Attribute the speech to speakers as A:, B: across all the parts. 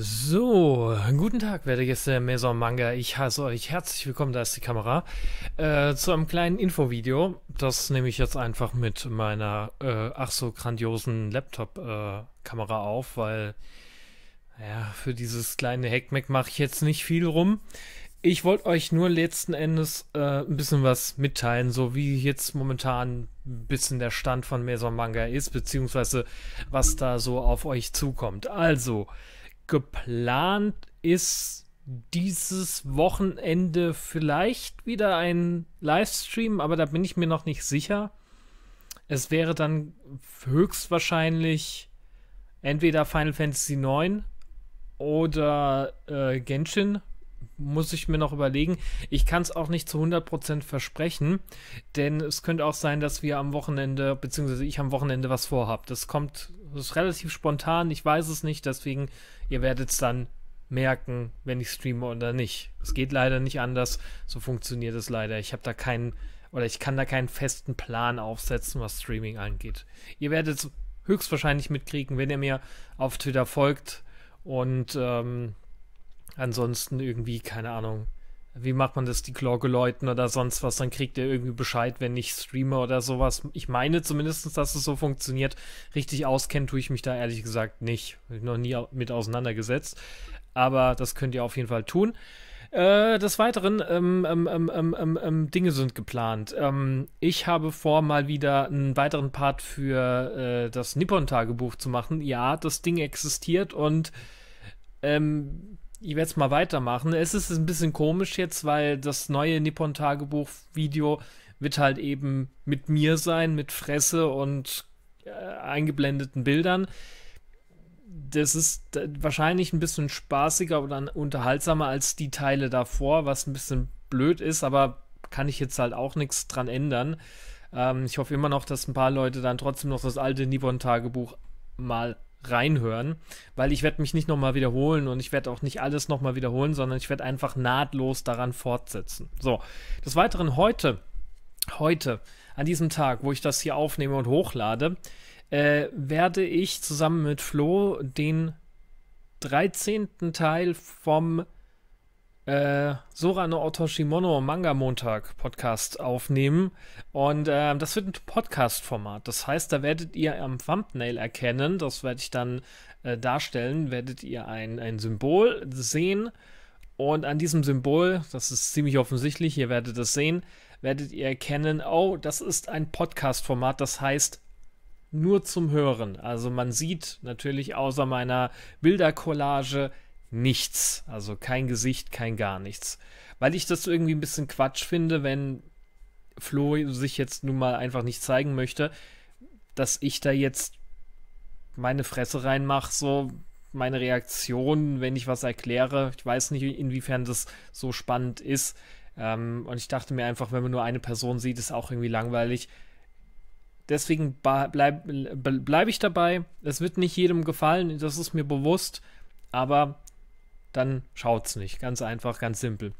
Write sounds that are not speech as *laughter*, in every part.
A: So, guten Tag, werte Gäste der Maison Manga. Ich heiße euch herzlich willkommen, da ist die Kamera, äh, zu einem kleinen Infovideo. Das nehme ich jetzt einfach mit meiner äh, ach so grandiosen Laptop-Kamera äh, auf, weil ja, für dieses kleine Hackmack mache ich jetzt nicht viel rum. Ich wollte euch nur letzten Endes äh, ein bisschen was mitteilen, so wie jetzt momentan ein bisschen der Stand von Maison Manga ist, beziehungsweise was da so auf euch zukommt. Also, geplant ist dieses Wochenende vielleicht wieder ein Livestream, aber da bin ich mir noch nicht sicher. Es wäre dann höchstwahrscheinlich entweder Final Fantasy IX oder äh, Genshin muss ich mir noch überlegen. Ich kann es auch nicht zu 100% versprechen, denn es könnte auch sein, dass wir am Wochenende, beziehungsweise ich am Wochenende was vorhabe. Das kommt das ist relativ spontan, ich weiß es nicht, deswegen, ihr werdet es dann merken, wenn ich streame oder nicht. Es geht leider nicht anders, so funktioniert es leider. Ich habe da keinen, oder ich kann da keinen festen Plan aufsetzen, was Streaming angeht. Ihr werdet es höchstwahrscheinlich mitkriegen, wenn ihr mir auf Twitter folgt und ähm, Ansonsten irgendwie, keine Ahnung, wie macht man das, die Glocke läuten oder sonst was, dann kriegt ihr irgendwie Bescheid, wenn ich streame oder sowas. Ich meine zumindest, dass es so funktioniert. Richtig auskennen tue ich mich da ehrlich gesagt nicht. Noch nie mit auseinandergesetzt. Aber das könnt ihr auf jeden Fall tun. Äh, des Weiteren, ähm, ähm, ähm, Dinge sind geplant. ich habe vor, mal wieder einen weiteren Part für äh, das Nippon-Tagebuch zu machen. Ja, das Ding existiert und ähm, ich werde es mal weitermachen. Es ist ein bisschen komisch jetzt, weil das neue Nippon-Tagebuch-Video wird halt eben mit mir sein, mit Fresse und äh, eingeblendeten Bildern. Das ist wahrscheinlich ein bisschen spaßiger oder unterhaltsamer als die Teile davor, was ein bisschen blöd ist, aber kann ich jetzt halt auch nichts dran ändern. Ähm, ich hoffe immer noch, dass ein paar Leute dann trotzdem noch das alte Nippon-Tagebuch mal reinhören, weil ich werde mich nicht nochmal wiederholen und ich werde auch nicht alles nochmal wiederholen, sondern ich werde einfach nahtlos daran fortsetzen. So, des Weiteren heute, heute, an diesem Tag, wo ich das hier aufnehme und hochlade, äh, werde ich zusammen mit Flo den 13. Teil vom äh, Sorano Otoshimono Manga Montag Podcast aufnehmen. Und äh, das wird ein Podcast-Format. Das heißt, da werdet ihr am Thumbnail erkennen, das werde ich dann äh, darstellen, werdet ihr ein, ein Symbol sehen. Und an diesem Symbol, das ist ziemlich offensichtlich, ihr werdet es sehen, werdet ihr erkennen, oh, das ist ein Podcast-Format, das heißt nur zum Hören. Also man sieht natürlich außer meiner Bildercollage nichts. Also kein Gesicht, kein gar nichts. Weil ich das irgendwie ein bisschen Quatsch finde, wenn Flo sich jetzt nun mal einfach nicht zeigen möchte, dass ich da jetzt meine Fresse reinmache, so meine Reaktion, wenn ich was erkläre. Ich weiß nicht, inwiefern das so spannend ist. Ähm, und ich dachte mir einfach, wenn man nur eine Person sieht, ist auch irgendwie langweilig. Deswegen bleibe bleib ich dabei. Es wird nicht jedem gefallen, das ist mir bewusst. Aber dann schaut's nicht. Ganz einfach, ganz simpel.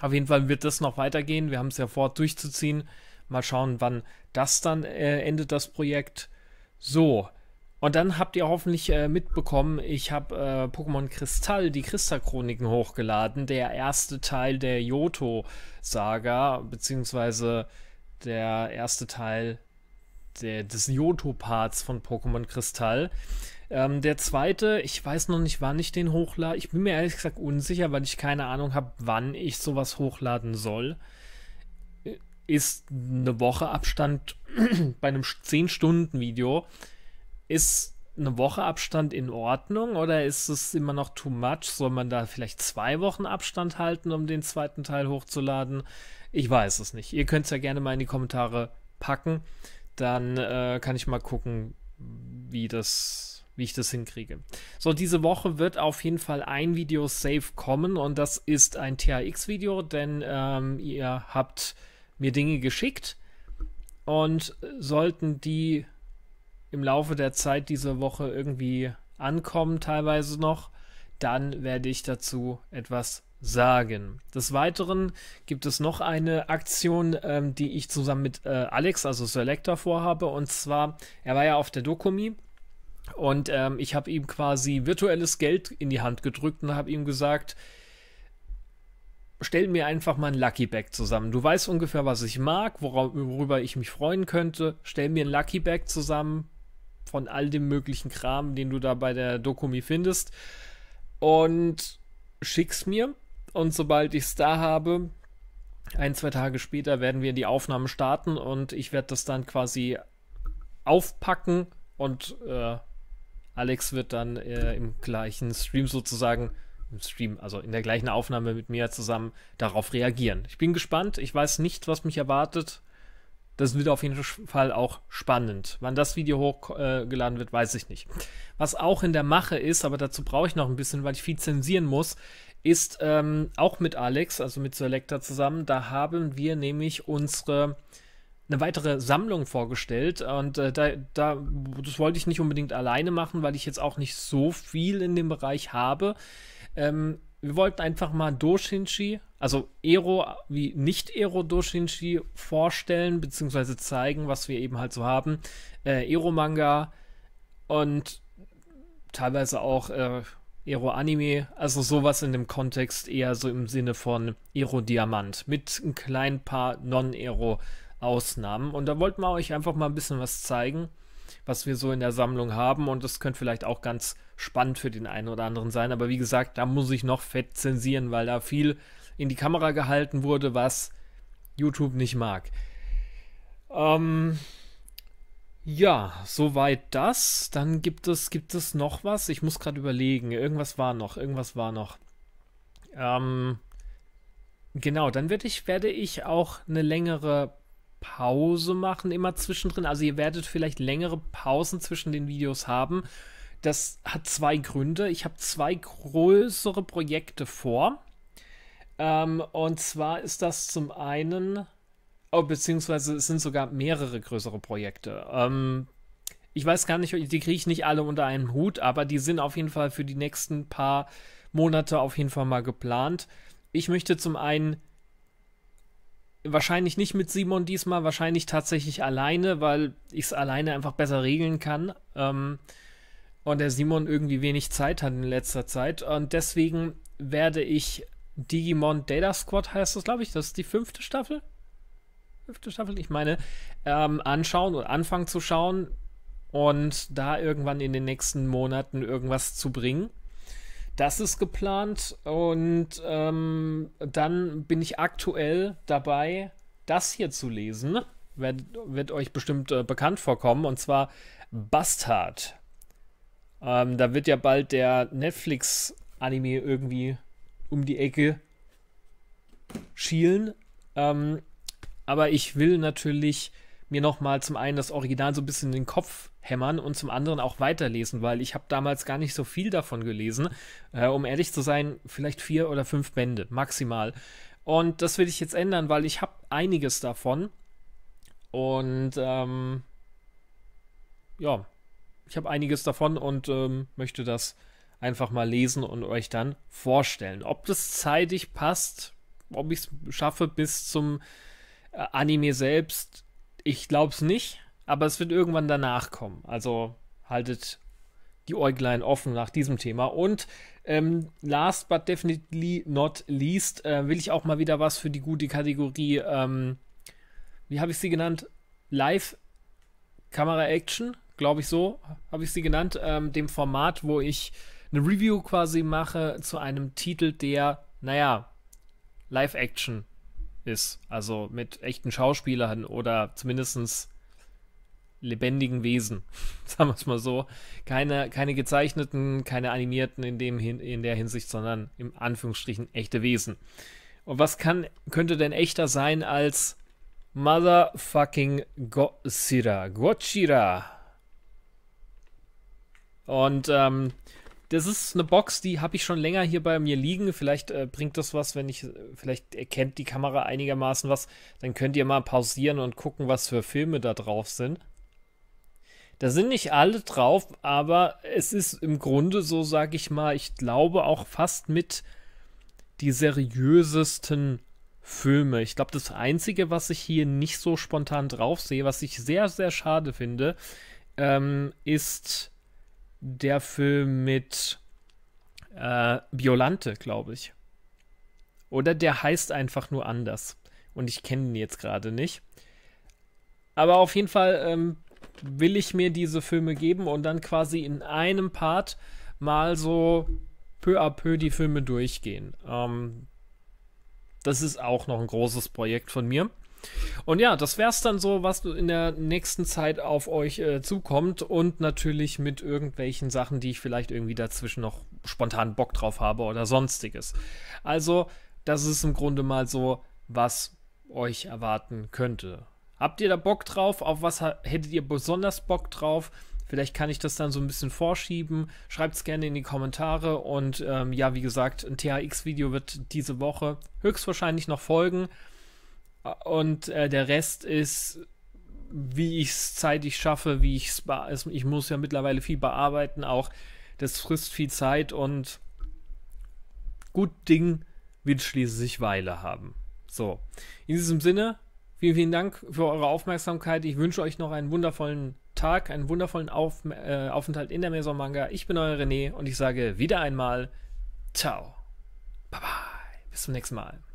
A: Auf jeden Fall wird das noch weitergehen. Wir haben es ja vor, durchzuziehen. Mal schauen, wann das dann äh, endet, das Projekt. So. Und dann habt ihr hoffentlich äh, mitbekommen, ich habe äh, Pokémon Kristall, die Kristallchroniken hochgeladen. Der erste Teil der yoto saga beziehungsweise der erste Teil der, des yoto parts von Pokémon Kristall. Ähm, der zweite, ich weiß noch nicht, wann ich den hochlade. Ich bin mir ehrlich gesagt unsicher, weil ich keine Ahnung habe, wann ich sowas hochladen soll. Äh, ist eine Woche Abstand *clears throat* bei einem 10-Stunden-Video. Ist eine Woche Abstand in Ordnung oder ist es immer noch too much? Soll man da vielleicht zwei Wochen Abstand halten, um den zweiten Teil hochzuladen? Ich weiß es nicht. Ihr könnt es ja gerne mal in die Kommentare packen. Dann äh, kann ich mal gucken, wie das wie ich das hinkriege. So, diese Woche wird auf jeden Fall ein Video safe kommen und das ist ein THX-Video, denn ähm, ihr habt mir Dinge geschickt und sollten die im Laufe der Zeit dieser Woche irgendwie ankommen, teilweise noch, dann werde ich dazu etwas sagen. Des Weiteren gibt es noch eine Aktion, ähm, die ich zusammen mit äh, Alex, also Selector, vorhabe. Und zwar, er war ja auf der Dokumi und ähm, ich habe ihm quasi virtuelles Geld in die Hand gedrückt und habe ihm gesagt, stell mir einfach mal ein Lucky Bag zusammen. Du weißt ungefähr, was ich mag, worüber ich mich freuen könnte. Stell mir ein Lucky Bag zusammen von all dem möglichen Kram, den du da bei der Dokumi findest. Und schick's mir. Und sobald ich's da habe, ein, zwei Tage später werden wir die Aufnahmen starten und ich werde das dann quasi aufpacken und äh, Alex wird dann äh, im gleichen Stream sozusagen, im Stream, also in der gleichen Aufnahme mit mir zusammen darauf reagieren. Ich bin gespannt. Ich weiß nicht, was mich erwartet. Das wird auf jeden Fall auch spannend. Wann das Video hochgeladen äh, wird, weiß ich nicht. Was auch in der Mache ist, aber dazu brauche ich noch ein bisschen, weil ich viel zensieren muss, ist ähm, auch mit Alex, also mit Selecta zusammen, da haben wir nämlich unsere eine weitere Sammlung vorgestellt und äh, da, da, das wollte ich nicht unbedingt alleine machen, weil ich jetzt auch nicht so viel in dem Bereich habe. Ähm, wir wollten einfach mal Doshinshi, also Ero wie nicht Ero Doshinshi vorstellen, beziehungsweise zeigen, was wir eben halt so haben. Äh, Ero Manga und teilweise auch äh, Ero Anime, also sowas in dem Kontext eher so im Sinne von Ero Diamant mit ein klein paar Non-Ero Ausnahmen. Und da wollten wir euch einfach mal ein bisschen was zeigen, was wir so in der Sammlung haben. Und das könnte vielleicht auch ganz spannend für den einen oder anderen sein. Aber wie gesagt, da muss ich noch fett zensieren, weil da viel in die Kamera gehalten wurde, was YouTube nicht mag. Ähm, ja, soweit das. Dann gibt es, gibt es noch was? Ich muss gerade überlegen. Irgendwas war noch, irgendwas war noch. Ähm, genau, dann werde ich, werde ich auch eine längere Pause machen, immer zwischendrin. Also ihr werdet vielleicht längere Pausen zwischen den Videos haben. Das hat zwei Gründe. Ich habe zwei größere Projekte vor. Ähm, und zwar ist das zum einen, oh, beziehungsweise es sind sogar mehrere größere Projekte. Ähm, ich weiß gar nicht, die kriege ich nicht alle unter einen Hut, aber die sind auf jeden Fall für die nächsten paar Monate auf jeden Fall mal geplant. Ich möchte zum einen Wahrscheinlich nicht mit Simon diesmal, wahrscheinlich tatsächlich alleine, weil ich es alleine einfach besser regeln kann. Ähm, und der Simon irgendwie wenig Zeit hat in letzter Zeit. Und deswegen werde ich Digimon Data Squad, heißt das, glaube ich, das ist die fünfte Staffel. Fünfte Staffel, ich meine, ähm, anschauen und anfangen zu schauen und da irgendwann in den nächsten Monaten irgendwas zu bringen. Das ist geplant und ähm, dann bin ich aktuell dabei, das hier zu lesen. Wird, wird euch bestimmt äh, bekannt vorkommen und zwar Bastard. Ähm, da wird ja bald der Netflix-Anime irgendwie um die Ecke schielen. Ähm, aber ich will natürlich mir nochmal zum einen das Original so ein bisschen in den Kopf hämmern und zum anderen auch weiterlesen, weil ich habe damals gar nicht so viel davon gelesen. Äh, um ehrlich zu sein, vielleicht vier oder fünf Bände maximal. Und das will ich jetzt ändern, weil ich habe einiges davon. Und ähm, ja, ich habe einiges davon und ähm, möchte das einfach mal lesen und euch dann vorstellen. Ob das zeitig passt, ob ich es schaffe bis zum äh, Anime selbst, ich glaube es nicht, aber es wird irgendwann danach kommen. Also haltet die Äuglein offen nach diesem Thema. Und ähm, last but definitely not least äh, will ich auch mal wieder was für die gute Kategorie, ähm, wie habe ich sie genannt? Live Kamera Action, glaube ich so, habe ich sie genannt, ähm, dem Format, wo ich eine Review quasi mache zu einem Titel, der, naja, Live Action ist. Also mit echten Schauspielern oder zumindest lebendigen Wesen, *laughs* sagen wir es mal so. Keine, keine gezeichneten, keine animierten in, dem, in der Hinsicht, sondern im Anführungsstrichen echte Wesen. Und was kann, könnte denn echter sein als Motherfucking Godzilla? Godzilla. Und ähm, das ist eine Box, die habe ich schon länger hier bei mir liegen. Vielleicht äh, bringt das was, wenn ich, äh, vielleicht erkennt die Kamera einigermaßen was. Dann könnt ihr mal pausieren und gucken, was für Filme da drauf sind. Da sind nicht alle drauf, aber es ist im Grunde so, sage ich mal, ich glaube auch fast mit die seriösesten Filme. Ich glaube, das Einzige, was ich hier nicht so spontan drauf sehe, was ich sehr, sehr schade finde, ähm, ist der Film mit äh, Biolante, glaube ich. Oder der heißt einfach nur anders. Und ich kenne ihn jetzt gerade nicht. Aber auf jeden Fall ähm, will ich mir diese Filme geben und dann quasi in einem Part mal so peu à peu die Filme durchgehen. Ähm, das ist auch noch ein großes Projekt von mir. Und ja, das wär's dann so, was in der nächsten Zeit auf euch äh, zukommt und natürlich mit irgendwelchen Sachen, die ich vielleicht irgendwie dazwischen noch spontan Bock drauf habe oder sonstiges. Also, das ist im Grunde mal so, was euch erwarten könnte. Habt ihr da Bock drauf? Auf was hättet ihr besonders Bock drauf? Vielleicht kann ich das dann so ein bisschen vorschieben. Schreibt es gerne in die Kommentare. Und ähm, ja, wie gesagt, ein THX-Video wird diese Woche höchstwahrscheinlich noch folgen. Und äh, der Rest ist, wie ich es zeitig schaffe, wie ich es. Ich muss ja mittlerweile viel bearbeiten, auch das frisst viel Zeit und gut Ding wird schließlich Weile haben. So, in diesem Sinne, vielen, vielen Dank für eure Aufmerksamkeit. Ich wünsche euch noch einen wundervollen Tag, einen wundervollen Auf, äh, Aufenthalt in der Maison Manga. Ich bin euer René und ich sage wieder einmal Ciao. Bye bye. Bis zum nächsten Mal.